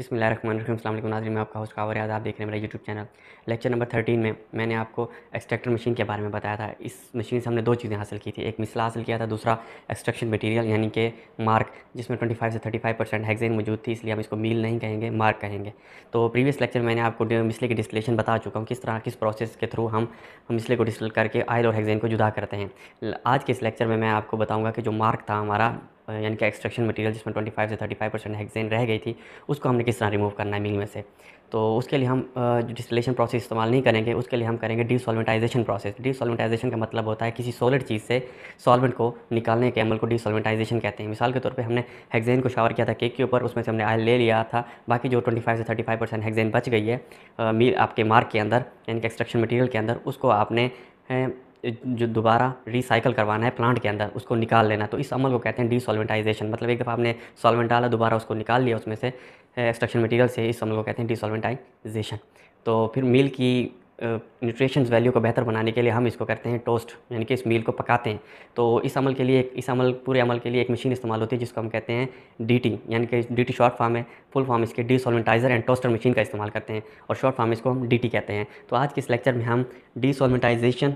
बिसमिल रखीम में आपका होस्ट कावर याद आप देख रहे हैं मेरा YouTube channel lecture number thirteen में मैंने आपको एक्सट्रैक्टर मशीन के बारे में बताया था इस मशीन से हमने दो चीज़ें हासिल की थी एक मिसला हासिल किया था दूसरा एक्सट्रक्शन मटीरियल यानी कि मार्क जिसमें 25 से 35 परसेंट हैगजेन मौजूद थी इसलिए हम इसको मील नहीं कहेंगे मार्क कहेंगे तो प्रीवियस लेक्चर मैंने आपको मिसले की डिस्टिलेशन बता चुका हूँ किस तरह किस प्रोसेस के थ्रू हम मिसले को डिस्टिल करके आयल और हैगजेन को जुदा करते हैं आज के इस लेक्चर में मैं आपको बताऊँगा कि जो मार्क था हमारा यानी कि एक्सट्रैक्शन मटेरियल जिसमें 25 से 35 परसेंट हेक्सेन रह गई थी उसको हमने किस तरह रिमूव करना है मिल में से तो उसके लिए हम जो डिस्टिलेशन प्रोसेस इस्तेमाल नहीं करेंगे उसके लिए हम करेंगे डिसोलमेटाइजेशन प्रोसेस डिसोलमेंटाइजेशन का मतलब होता है किसी सॉलिड चीज़ से सॉलमेंट को निकालने के अमल को डिसोलमेटाइजेशन कहते हैं मिसाल के तौर पर हमने हेगजेन को शावर किया था केक के ऊपर उसमें से हमने आयल ले लिया था बाकी जो ट्वेंटी से थर्टी परसेंट हेक्सेन बच गई है मील आपके मार्क के अंदर यानी कि एक्सट्रक्शन मटीरियल के अंदर उसको आपने जो दोबारा रिसाइकल करवाना है प्लांट के अंदर उसको निकाल लेना तो इस अमल को कहते हैं डिसॉल्वेंटाइजेशन मतलब एक दफ़ा आपने सॉल्वेंट डाला दोबारा उसको निकाल लिया उसमें से एक्सट्रक्शन मटीरियल से इस अमल को कहते हैं डिसॉल्वेंटाइजेशन तो फिर मील की न्यूट्रिशन uh, वैल्यू को बेहतर बनाने के लिए हम इसको करते हैं टोस्ट यानी कि इस मील को पकाते हैं तो इस अमल के लिए इस अमल पूरे अमल के लिए एक मशीन इस्तेमाल होती है जिसको हम कहते हैं डीटी यानी कि डीटी शॉर्ट फॉर्म है फुल फॉर्म इसके डिसोलमेंटाइजर एंड टोस्टर मशीन का इस्तेमाल करते हैं और शॉर्ट फॉर्म इसको हम डी कहते हैं तो आज के इस लेक्चर में हम डिसोलमेंटाइजेशन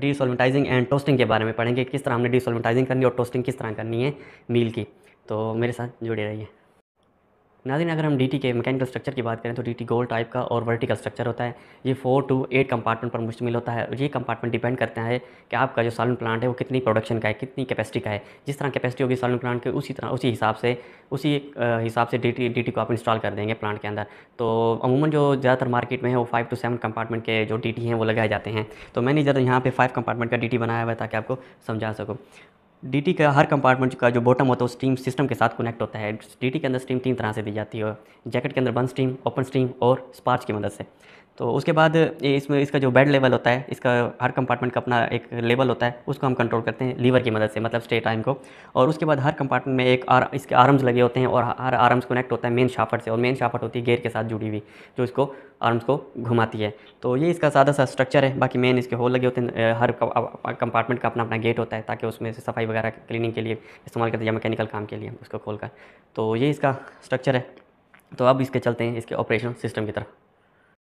डिसोलमेटाइजिंग एंड टोस्टिंग के बारे में पढ़ेंगे किस तरह हमने डिसोलमेटाइजिंग करनी और टोस्टिंग किस तरह करनी है मील की तो मेरे साथ जुड़े रहिए नाजिन अगर हम डी के मैकेनिकल स्ट्रक्चर की बात करें तो डी टी गोल टाइप का और वर्टिकल स्ट्रक्चर होता है ये फोर टू एट कंपार्टमेंट पर मुश्तमिल होता है और ये कंपार्टमेंट डिपेंड करता है कि आपका जो सालन प्लांट है वो कितनी प्रोडक्शन का है कितनी कैपेसिटी का है जिस तरह कैपेसिटी होगी सालन प्लांट की उसी तरह उसी हिसाब से उसी हिसाब से डी टी को आप इंस्टॉल कर देंगे प्लांट के अंदर तो अमूमन जो ज़्यादातर मार्केट में है वो फाइव टू सेवन कंपार्टमेंट के जो डी हैं वो लगाए जाते हैं तो मैंने जरा यहाँ पर फाइव कंपार्टमेंट का डी बनाया हुआ है ताकि आपको समझा सकूँ डी का हर कंपार्टमेंट का जो बॉटम होता है वो स्टीम सिस्टम के साथ कनेक्ट होता है डी के अंदर स्टीम तीन तरह से दी जाती है जैकेट के अंदर बन स्टीम ओपन स्टीम और स्पार्च की मदद से तो उसके बाद इसमें इसका जो बेड लेवल होता है इसका हर कंपार्टमेंट का अपना एक लेवल होता है उसको हम कंट्रोल करते हैं लीवर की मदद से मतलब स्टे टाइम को और उसके बाद हर कंपार्टमेंट में एक आर, इसके आर्म्स लगे होते हैं और हर आर्म्स कनेक्ट होता है मेन शाफट से और मेन शाफट होती है गेयर के साथ जुड़ी हुई जो इसको आर्म्स को घुमाती है तो ये इसका सादा सा स्ट्रक्चर है बाकी मेन इसके होल लगे होते हैं हर कंपार्टमेंट का अपना अपना गेट होता है ताकि उसमें से सफाई वगैरह क्लीनिंग के लिए इस्तेमाल करते हैं या मैकेनिकल काम के लिए उसको खोल कर तो ये इसका स्ट्रक्चर है तो अब इसके चलते हैं इसके ऑपरेशन सिस्टम की तरफ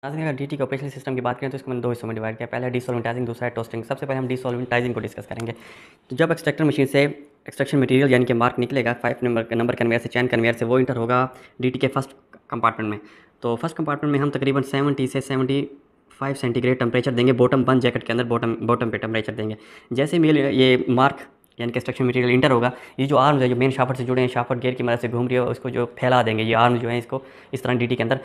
नाजन अगर डीटी के ऑपरेशन सिस्टम की बात करें तो इसको मैंने दो हिस्सों में डिवाइड किया पहले डिसोलमेंटाइजिंग दूसरा है टोस्टिंग सबसे पहले हम डिसोलमेंटाइजिंग को डिस्कस करेंगे तो जब एक्सट्रैक्टर मशीन से एक्सट्रैक्शन मटेरियल यानी कि मार्क निकलेगा फाइव नंबर नंबर कन्वेयर से चैन कन्वेयर से वो इंटर होगा डी के फर्स्ट कंपार्टमेंट में तो फर्स्ट कंपार्टमेंट में हम तकरीबन सेवेंटी से सेवेंटी फाइव सेंटीग्रेड टेम्परेचर देंगे बॉटम बन जैकेट के अंदर बॉटम बॉटम पे टेम्परेचर देंगे जैसे मेल ये मार्क यानी कंस्ट्रक्शन मटेरियल इंटर होगा ये जो आर्म्स है जो मेन शाफ्ट से जुड़े हैं शाफ्ट गेयर की मदद से घूम रही है उसको जो फैला देंगे ये आर्म्स जो है इसको इस तरह डीटी के अंदर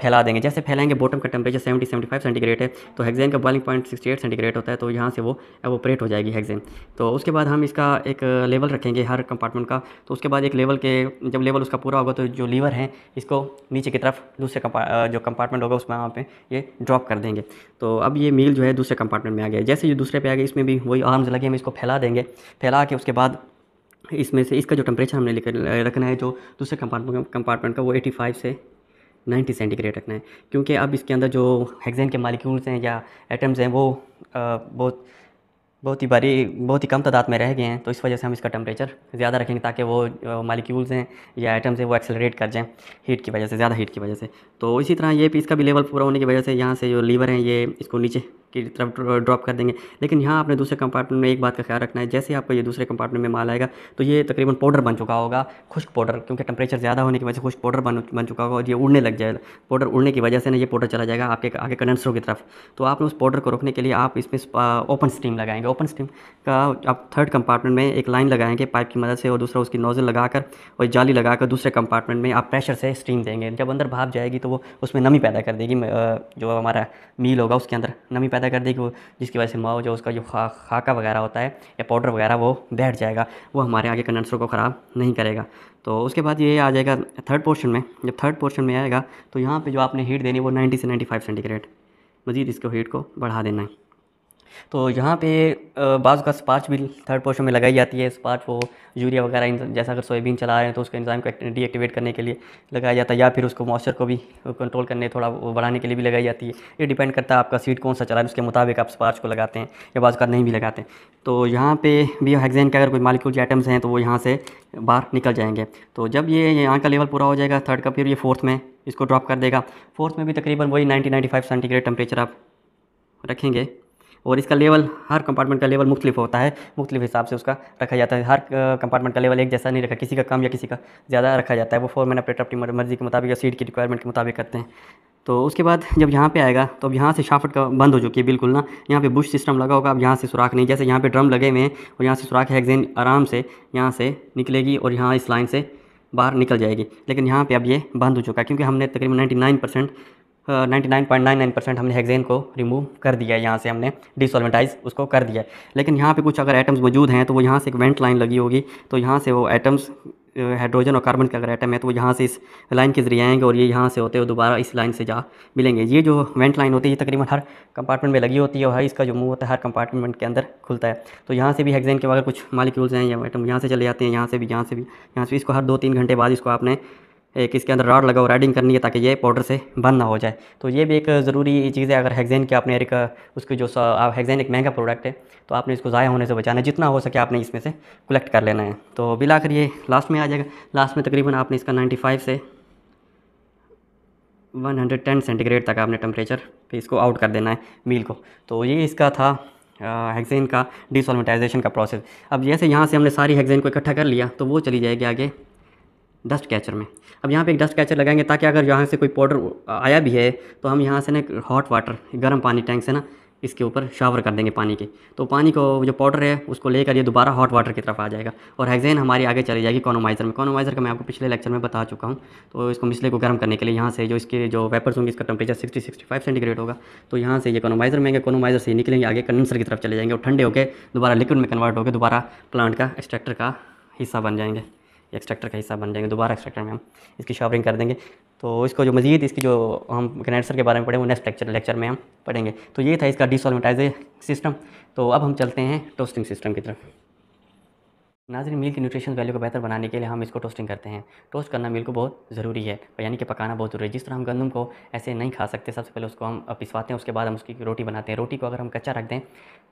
फैला देंगे जैसे फैलाएंगे बॉटम का temperature seventy seventy five centigrade है तो हेगजेन का boiling point sixty eight centigrade होता है तो यहाँ से वो ऑपरेट हो जाएगी हेगजेन तो उसके बाद हम इसका एक लेवल रखेंगे हर कंपार्टमेंट का तो उसके बाद एक लेवल के जब लेवल उसका पूरा होगा तो जो लीवर है इसको नीचे की तरफ दूसरे जो कंपार्टमेंट होगा उसमें वहाँ पर ये ड्रॉप कर देंगे तो अब ये मील जो है दूसरे कंपार्टमेंट में आ गया जैसे ये दूसरे पे आ गया इसमें भी वही आर्म्स लगे हम इसको फैला देंगे फैला जला के उसके बाद इसमें से इसका जो टेम्परेचर हमने लेकर रखना है जो दूसरे कंपार्टमेंट का वो फाइव से 90 सेंटीग्रेड रखना है क्योंकि अब इसके अंदर जो हेक्सेन के मालिक्यूल्स हैं या एटम्स हैं वो बहुत बहुत ही बारी बहुत ही कम तादाद में रह गए हैं तो इस वजह से हम इसका टेम्परेचर ज़्यादा रखेंगे ताकि वो मालिक्यूल्स हैं या आइटम्स हैं वो एक्सेलरेट कर जाएं हीट की वजह से ज़्यादा हीट की वजह से तो इसी तरह ये इसका भी लेवल पूरा होने की वजह से यहाँ से जो लीवर हैं ये इसको नीचे की तरफ ड्रॉप कर देंगे लेकिन यहाँ आपने दूसरे कंपार्टमेंट में एक बात का ख्याल रखना है जैसे आपको ये दूसरे कंपार्टमेंट में माल आएगा तो ये तकरीबन पाउडर बन चुका होगा खुश्क पाउडर क्योंकि टेम्परेचर ज़्यादा होने की वजह से खुश्क पाउडर बन बन चुका होगा और ये उड़ने लग जाएगा पाउडर उड़ने की वजह से ना ये पाउडर चला जाएगा आपके आगे कंडेंसरों की तरफ तो आपने उस पाउडर को रोकने के लिए आप इसमें ओपन स्टीम लगाएंगे ओपन स्टीम का आप थर्ड कंपार्टमेंट में एक लाइन लगाएंगे पाइप की मदद से और दूसरा उसकी नोज़ल लगाकर और जाली लगाकर दूसरे कंपार्टमेंट में आप प्रेशर से स्टीम देंगे जब अंदर भाप जाएगी तो वो उसमें नमी पैदा कर देगी जो हमारा मील होगा उसके अंदर नमी पैदा पैदा कर देगी वो जिसकी वजह से माओ जो उसका जो खा खाका वगैरह होता है या पाउडर वगैरह वो बैठ जाएगा वो हमारे आगे कंडेंसर को ख़राब नहीं करेगा तो उसके बाद ये आ जाएगा थर्ड पोर्शन में जब थर्ड पोर्शन में आएगा तो यहाँ पर जो आपने हीट देनी वो नाइन्टी से नाइन्टी फाइव सेंटीग्रेड मज़ीद इसको हीट को बढ़ा देना है तो यहाँ पे बाज़ का स्पार्च भी थर्ड पोर्शन में लगाई जाती है स्पार्च वो यूरिया वगैरह जैसा अगर सोयाबीन चला रहे हैं तो उसके इंजाम को डीएक्टिवेट करने के लिए लगाया जाता है या फिर उसको मॉइस्चर को भी कंट्रोल करने थोड़ा बढ़ाने के लिए भी लगाई जाती है ये डिपेंड करता है आपका सीड कौन सा चला है उसके मुताबिक आप स्पार्च को लगाते हैं या बाज़ का नहीं भी लगाते तो यहाँ पर भी हेक्सेन के अगर कोई मालिक्यूल आइटम्स हैं तो वो यहाँ से बाहर निकल जाएंगे तो जब ये यहाँ का लेवल पूरा हो जाएगा थर्ड का फिर ये फोर्थ में इसको ड्रॉप कर देगा फोर्थ में भी तकरीबन वही ninety ninety five centigrade temperature आप रखेंगे और इसका लेवल हर कंपार्टमेंट का लेवल मुख्तलिफ होता है मुख्तलिफ हिसाब से उसका रखा जाता है हर कंपार्टमेंट का लेवल एक जैसा नहीं रखा किसी का कम या किसी का ज़्यादा रखा जाता है वो फोर मैन ऑपरेटर अपनी मर्जी के मुताबिक या सीट की रिक्वायरमेंट के मुताबिक करते हैं तो उसके बाद जब यहाँ पे आएगा तो अब यहाँ से शाफ्ट का बंद हो चुकी है बिल्कुल ना यहाँ पे बुश सिस्टम लगा होगा अब यहाँ से सुराख नहीं जैसे यहाँ पे ड्रम लगे हुए हैं और यहाँ से सुराख है एग्जेन आराम से यहाँ से निकलेगी और यहाँ इस लाइन से बाहर निकल जाएगी लेकिन यहाँ पे अब ये बंद हो चुका है क्योंकि हमने तकरीबन नाइन्टी परसेंट 99.99 परसेंट हमने हेगजेन को रिमूव कर दिया है यहाँ से हमने डिसोलमेटाइज उसको कर दिया है लेकिन यहाँ पे कुछ अगर एटम्स मौजूद हैं तो वो यहाँ से एक वेंट लाइन लगी होगी तो यहाँ से वो एटम्स हाइड्रोजन और कार्बन के अगर एटम है तो वो यहाँ से इस लाइन के जरिए आएंगे और ये यहाँ से होते हुए दोबारा इस लाइन से जा मिलेंगे ये जो वेंट लाइन होती है ये तकरीबन हर कंपार्टमेंट में लगी होती है और हर इसका जो मुंह होता है हर कंपार्टमेंट के अंदर खुलता है तो यहाँ से भी हेगजेन के अगर कुछ मालिक्यूल्स हैं या एटम यहाँ से चले जाते हैं यहाँ से भी यहाँ से भी यहाँ से इसको हर दो तीन घंटे बाद इसको आपने एक इसके अंदर रॉड लगाओ राइडिंग करनी है ताकि ये पाउडर से बंद ना हो जाए तो ये भी एक ज़रूरी चीज़ है अगर हेगजेन की आपने एक उसकी जो हेगजेन एक महंगा प्रोडक्ट है तो आपने इसको ज़ाया होने से बचाना है जितना हो सके आपने इसमें से कलेक्ट कर लेना है तो बिलाकर ये लास्ट में आ जाएगा लास्ट में तकरीबन आपने इसका नाइन्टी से टेन सेंटीग्रेड तक आपने टेम्परेचर पर इसको आउट कर देना है मील को तो ये इसका था हेगजेन का डिसोलमेटाइजेशन का प्रोसेस अब जैसे यहाँ से हमने सारी हेगजेन को इकट्ठा कर लिया तो वो चली जाएगी आगे डस्ट कैचर में अब यहाँ पे एक डस्ट कैचर लगाएंगे ताकि अगर यहाँ से कोई पाउडर आया भी है तो हम यहाँ से ना हॉट वाटर गर्म पानी टैंक से ना इसके ऊपर शावर कर देंगे पानी के तो पानी को जो पाउडर है उसको लेकर ये दोबारा हॉट वाटर की तरफ आ जाएगा और हैगजेन हमारी आगे चली जाएगी कॉनोमाइज़र में कॉनोमाइज़र का मैं आपको पिछले लेक्चर में बता चुका हूँ तो इसको मिसले को गर्म करने के लिए यहाँ से जो इसके जो वेपर्स होंगे इसका temperature sixty sixty five centigrade होगा तो यहाँ से ये कॉनोमाइज़र में कॉनोमाइज़र से निकलेंगे आगे कंडेंसर की तरफ चले जाएंगे और ठंडे होकर दोबारा लिक्विड में कन्वर्ट होकर दोबारा प्लांट का एक्सट्रैक्टर का हिस्सा बन जाएंगे एक्सट्रैक्टर का हिस्सा बन जाएंगे दोबारा एक्सट्रैक्टर में हम इसकी शॉपिंग कर देंगे तो इसको जो मजीद इसकी जो हम कंडेंसर के बारे में पढ़ेंगे वो नेक्स्ट लेक्चर लेक्चर में हम पढ़ेंगे तो ये था इसका डिसोलमेटाइजे सिस्टम तो अब हम चलते हैं टोस्टिंग सिस्टम की तरफ नाजरी मिल्क की न्यूट्रिशन वैल्यू को बेहतर बनाने के लिए हम इसको टोस्टिंग करते हैं टोस्ट करना मिल्क को बहुत ज़रूरी है यानी कि पकाना बहुत ज़रूरी है जिस तरह हम गंदम को ऐसे नहीं खा सकते सबसे पहले उसको हम पिसवाते हैं उसके बाद हम उसकी रोटी बनाते हैं रोटी को अगर हम कच्चा रख दें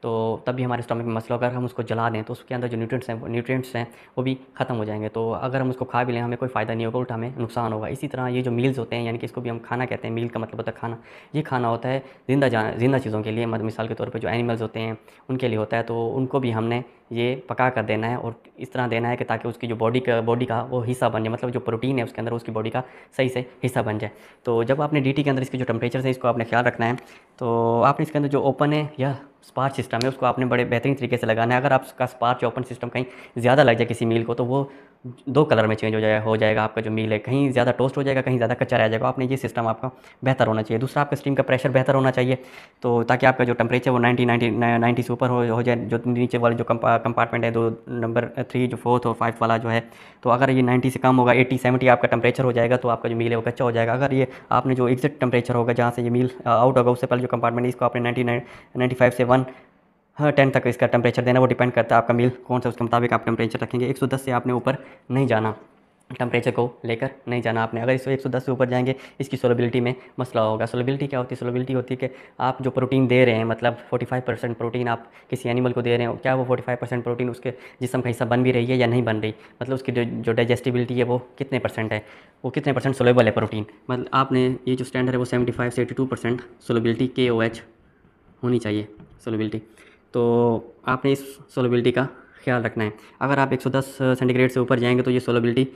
तो तब भी हमारे स्टमक में मसला अगर हम उसको जला दें तो उसके अंदर जो न्यूट्रेंट्स हैं न्यूट्रेंट्स हैं वो भी ख़त्म हो जाएंगे तो अगर हम उसको खा भी लें हमें कोई फ़ायदा नहीं होगा उल्टा हमें नुकसान होगा इसी तरह ये जो मील्स होते हैं यानी कि इसको भी हम खाना कहते हैं मील का मतलब होता है खाना ये खाना होता है जिंदा जिंदा चीज़ों के लिए मतलब मिसाल के तौर पर जो एनिमल्स होते हैं उनके लिए होता है तो उनको भी हमने ये पका कर देना है और इस तरह देना है कि ताकि उसकी जो बॉडी का बॉडी का वो हिस्सा बन जाए मतलब जो प्रोटीन है उसके अंदर उसकी बॉडी का सही से हिस्सा बन जाए तो जब आपने डीटी के अंदर इसके जो टेम्परेचर है इसको आपने ख्याल रखना है तो आपने इसके अंदर जो ओपन है या स्पार्च सिस्टम है उसको आपने बड़े बेहतरीन तरीके से लगाना है अगर आपका स्पार्च ओपन सिस्टम कहीं ज़्यादा लग जाए किसी मील को तो वो दो कलर में चेंज हो जाएगा हो जाएगा आपका जो मील है कहीं ज़्यादा टोस्ट हो जाएगा कहीं ज़्यादा कच्चा रह जाएगा आपने ये सिस्टम आपका बेहतर होना चाहिए दूसरा आपका स्टीम का प्रेशर बेहतर होना चाहिए तो ताकि आपका जो टेम्परेचर वो नाइन्टी नाइन्टी नाइन्टी से ऊपर हो, हो जाए जो नीचे वाले जो कंपार्टमेंट है दो नंबर थ्री जो फोर्थ और फाइव वाला जो है तो अगर ये नाइन्टी से कम होगा एट्टी सेवेंटी आपका टेम्परेचर हो जाएगा तो आपका जो मील है वो कच्चा हो जाएगा अगर ये आपने जो एग्जिट टेम्परेचर होगा जहाँ से ये मील आउट uh, होगा उससे पहले जो कंपार्टमेंट है इसको आपने नाइन्टी नाइन नाइन्टी फाइव से वन टेन हाँ, तक इसका टेम्परेचर देना वो डिपेंड करता है आपका मील कौन सा उसके मुताबिक आप टेम्परेचर रखेंगे एक से आपने ऊपर नहीं जाना टेम्परेचर को लेकर नहीं जाना आपने अगर इसको 110 से ऊपर जाएंगे इसकी सोलबिलिटी में मसला होगा सोलबिलिटी क्या होती है सोलबिलिटी होती है कि आप जो प्रोटीन दे रहे हैं मतलब 45 परसेंट प्रोटीन आप किसी एनिमल को दे रहे हैं क्या वो 45 परसेंट प्रोटीन उसके जिसम का हिस्सा बन भी रही है या नहीं बन रही मतलब उसकी जो डाइजेस्टिबिलिटी है वो कितने परसेंट है वो कितने परसेंट सोलेबल है प्रोटीन मतलब आपने ये जो स्टैंडर्ड है वो सेवेंटी से एटी सोलबिलिटी के ओ एच होनी चाहिए सोलबिलिटी तो आपने इस सोलबिलिटी का ख्याल रखना है अगर आप 110 सेंटीग्रेड से ऊपर जाएंगे तो ये सोलबिलिटी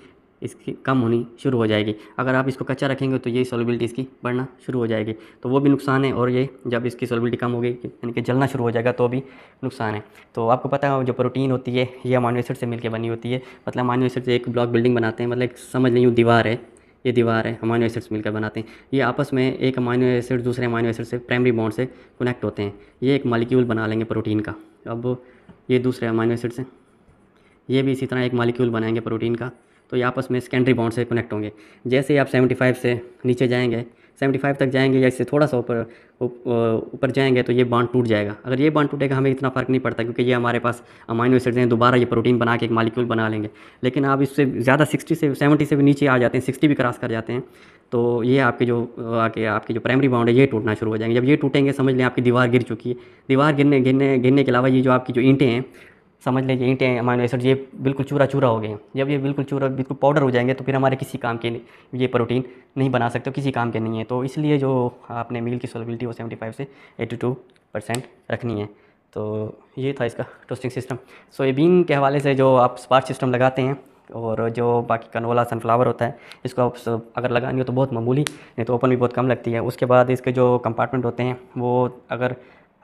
इसकी कम होनी शुरू हो जाएगी अगर आप इसको कच्चा रखेंगे तो ये सोलबिलिटी इसकी बढ़ना शुरू हो जाएगी तो वो भी नुकसान है और ये जब इसकी सोलबिलिटी कम होगी यानी कि जलना शुरू हो जाएगा तो भी नुकसान है तो आपको पता है जो प्रोटीन होती है ये अमाइनो से मिलकर बनी होती है मतलब अमाइनो से एक ब्लॉक बिल्डिंग बनाते हैं मतलब समझ नहीं हूँ दीवार है ये दीवार है अमाइनो एसिड्स मिलकर बनाते हैं ये आपस में एक अमाइनो एसिड दूसरे अमाइनो एसिड से प्राइमरी बॉन्ड से कनेक्ट होते हैं ये एक मालिक्यूल बना लेंगे प्रोटीन का अब ये दूसरे अमाइनो एसिड से ये भी इसी तरह एक मालिक्यूल बनाएंगे प्रोटीन का तो ये आपस में सेकेंडरी बॉन्ड से कनेक्ट होंगे जैसे ही आप फाइव से नीचे जाएंगे सेवेंटी फाइव तक जाएंगे या इससे थोड़ा सा ऊपर ऊपर जाएंगे तो ये बांड टूट जाएगा अगर ये बांड टूटेगा हमें इतना फ़र्क नहीं पड़ता क्योंकि ये हमारे पास अमाइनो एसिड्स हैं दोबारा ये प्रोटीन बना के एक मालिक्यूल बना लेंगे लेकिन आप इससे ज़्यादा सिक्सटी से सेवेंटी से भी नीचे आ जाते हैं सिक्सटी भी क्रॉस कर जाते हैं तो ये आपके जो आके आपके जो प्राइमरी बाउंड है ये टूटना शुरू हो जाएंगे जब ये टूटेंगे समझ लें आपकी दीवार गिर चुकी है दीवार गिरने गिरने गिरने के अलावा ये जो आपकी जो ईंटें हैं समझ लें कि ईंटें अमाइनो एसिड ये बिल्कुल चूरा चूरा हो गए हैं जब ये बिल्कुल चूरा बिल्कुल पाउडर हो जाएंगे तो फिर हमारे किसी काम के नहीं ये प्रोटीन नहीं बना सकते किसी काम के नहीं है तो इसलिए जो आपने मील की सोलबिलिटी वो सेवेंटी फाइव से एट्टी टू परसेंट रखनी है तो ये था इसका टोस्टिंग सिस्टम सोयाबीन के हवाले से जो आप स्पार्ट सिस्टम लगाते हैं और जो बाकी कनोला सनफ्लावर होता है इसको आप अगर लगानी हो तो बहुत मामूली नहीं तो ओपन भी बहुत कम लगती है उसके बाद इसके जो कंपार्टमेंट होते हैं वो अगर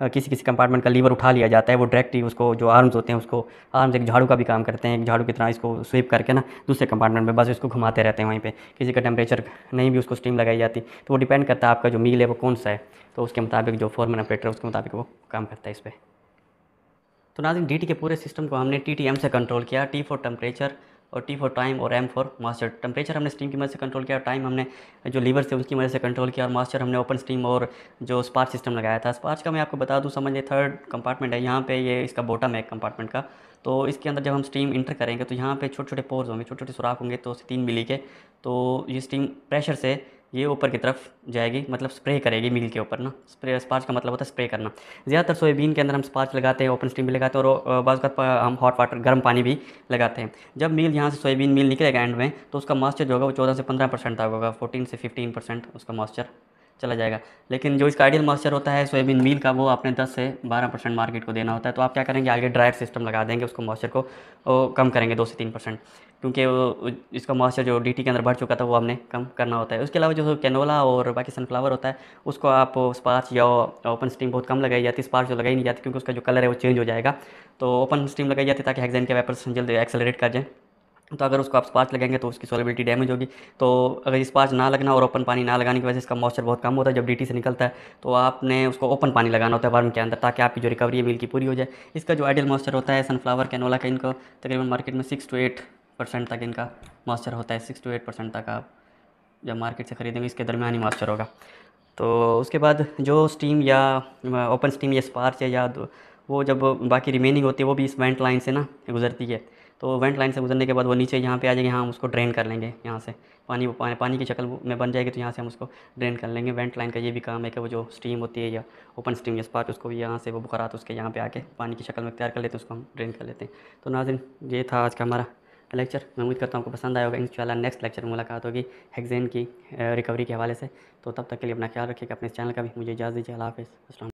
किसी किसी कंपार्टमेंट का लीवर उठा लिया जाता है वो डायरेक्ट ही उसको जो आर्म्स होते हैं उसको आर्म्स एक झाड़ू का भी काम करते हैं एक झाड़ू की तरह इसको स्वीप करके ना दूसरे कंपार्टमेंट में बस इसको घुमाते रहते हैं वहीं पर किसी का टेम्परेचर नहीं भी उसको स्टीम लगाई जाती तो वो डिपेंड करता है आपका जो मील है वो कौन सा है तो उसके मुताबिक जो फॉर्मन ऑपरेटर है उसके मुताबिक वो काम करता है इस पर तो नाजिम डी के पूरे सिस्टम को हमने टी टी एम से कंट्रोल किया टी फॉर टेम्परेचर और टी फॉर टाइम और एम फॉर मास्टर टेम्परेचर हमने स्टीम की मदद से कंट्रोल किया टाइम हमने जो लीवर से उसकी मदद से कंट्रोल किया और मास्टर हमने ओपन स्टीम और जो स्पार्च सिस्टम लगाया था स्पार्च का मैं आपको बता दूँ समझिए थर्ड कंपार्टमेंट है यहाँ पे ये इसका बोटम है कंपार्टमेंट का तो इसके अंदर जब हम स्टीम इंटर करेंगे तो यहाँ पे छोटे छोटे पोर्स होंगे छोटे छोटे सुराख होंगे तो तीन मिली के तो ये स्टीम प्रेशर से ये ऊपर की तरफ जाएगी मतलब स्प्रे करेगी मिल के ऊपर ना स्प्रे स्पार्च का मतलब होता है स्प्रे करना ज़्यादातर सोयाबीन के अंदर हम स्पार्च लगाते हैं ओपन स्टीम भी लगाते हैं और बाज़ हम हॉट वाटर गर्म पानी भी लगाते हैं जब मील यहाँ से सोयाबीन मील निकलेगा एंड में तो उसका मॉइस्चर जो होगा वो चौदह से पंद्रह परसेंट तक होगा फोर्टीन से फिफ्टीन परसेंट उसका मॉइस्चर चला जाएगा लेकिन जो इसका आइडियल मॉइस्चर होता है सोयाबीन मील का वो आपने 10 से 12 परसेंट मार्केट को देना होता है तो आप क्या करेंगे आगे ड्रायर सिस्टम लगा देंगे उसको मॉइस्चर को वो कम करेंगे दो से तीन परसेंट क्योंकि वो इसका मॉइस्चर जो डी के अंदर बढ़ चुका था वो हमने कम करना होता है उसके अलावा जो कैनोला और बाकी सनफ्लावर होता है उसको आप स्पार्च या ओपन स्टीम बहुत कम लगाई जाती है स्पार्च जो लगाई नहीं जाती क्योंकि उसका जो कलर है वो चेंज हो जाएगा तो ओपन स्टीम लगाई जाती है ताकि हेगजैन के वेपर्स जल्द एक्सेलेट कर जाए तो अगर उसको आप स्पाच लगेंगे तो उसकी सोलबिलिटी डैमेज होगी तो अगर स्पार्च स्पाच ना लगना और ओपन पानी ना लगाने की वजह से इसका मॉइस्चर बहुत कम होता है जब डीटी से निकलता है तो आपने उसको ओपन पानी लगाना होता है वार्म के अंदर ताकि आपकी जो रिकवरी है मिल की पूरी हो जाए इसका जो आइडियल मॉइस्चर होता है सनफ्लावर कैनोला का इनका तकरीबन मार्केट में सिक्स टू एट परसेंट तक इनका मॉइस्चर होता है सिक्स टू एट परसेंट तक आप जब मार्केट से खरीदेंगे इसके दरमियान ही मॉइस्चर होगा तो उसके बाद जो स्टीम या ओपन स्टीम या स्पार्च है या वो जब बाकी रिमेनिंग होती है वो भी इस वेंट लाइन से ना गुजरती है तो वेंट लाइन से गुजरने के बाद वो नीचे यहाँ पे आ जाएगी यहाँ हम उसको ड्रेन कर लेंगे यहाँ से पानी वो पानी, पानी की शक्ल में बन जाएगी तो यहाँ से हम उसको ड्रेन कर लेंगे वेंट लाइन का ये भी काम है कि वो जो स्टीम होती है या ओपन स्टीम या स्पार्क उसको भी यहाँ से वो बुखारात उसके यहाँ पर आके पानी की शक्ल में तैयार कर लेते हैं उसको हम ड्रेन कर लेते हैं तो नाजिन ये था आज का हमारा लेक्चर मैं उम्मीद करता हूँ आपको पसंद आएगा इन इंशाल्लाह नेक्स्ट लेक्चर में मुलाकात होगी हेक्जेन की रिकवरी के हवाले से तो तब तक के लिए अपना ख्याल रखिएगा अपने चैनल का भी मुझे इजाज़ दीजिए अल्लाह हाफिज़